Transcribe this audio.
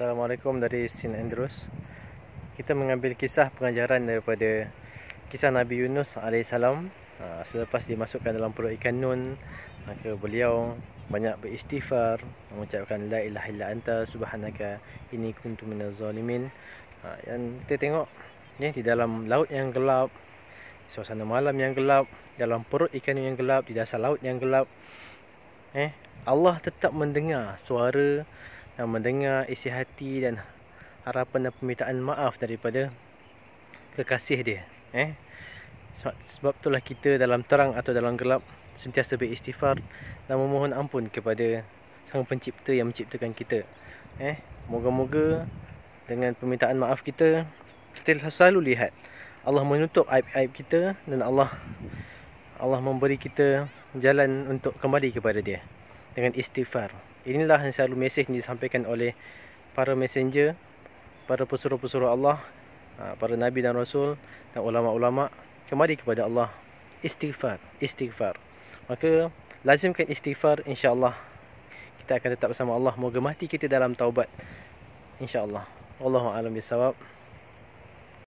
Assalamualaikum dari St. Andrews Kita mengambil kisah pengajaran daripada Kisah Nabi Yunus AS ha, Selepas dimasukkan dalam perut ikan nun Maka beliau banyak beristighfar Mengucapkan La ilaha illa anta subhanaka Ini kuntu minal zalimin Yang ha, kita tengok ni Di dalam laut yang gelap Suasana malam yang gelap Dalam perut ikan nun yang gelap Di dasar laut yang gelap Eh Allah tetap mendengar suara yang mendengar isi hati dan harapan dan permintaan maaf daripada kekasih dia eh sebab, sebab itulah kita dalam terang atau dalam gelap sentiasa beristighfar dan memohon ampun kepada sang pencipta yang menciptakan kita eh moga-moga dengan permintaan maaf kita kita selalu lihat Allah menutup aib-aib kita dan Allah Allah memberi kita jalan untuk kembali kepada dia dengan istighfar. Inilah yang selalu mesej ni disampaikan oleh para messenger, para pesuruh-pesuruh Allah, ha, para nabi dan rasul dan ulama-ulama kembali kepada Allah istighfar, istighfar. Maka lazimkan istighfar insya-Allah. Kita akan tetap bersama Allah. Moga mati kita dalam taubat. Insya-Allah. Wallahu a'lam bisawab.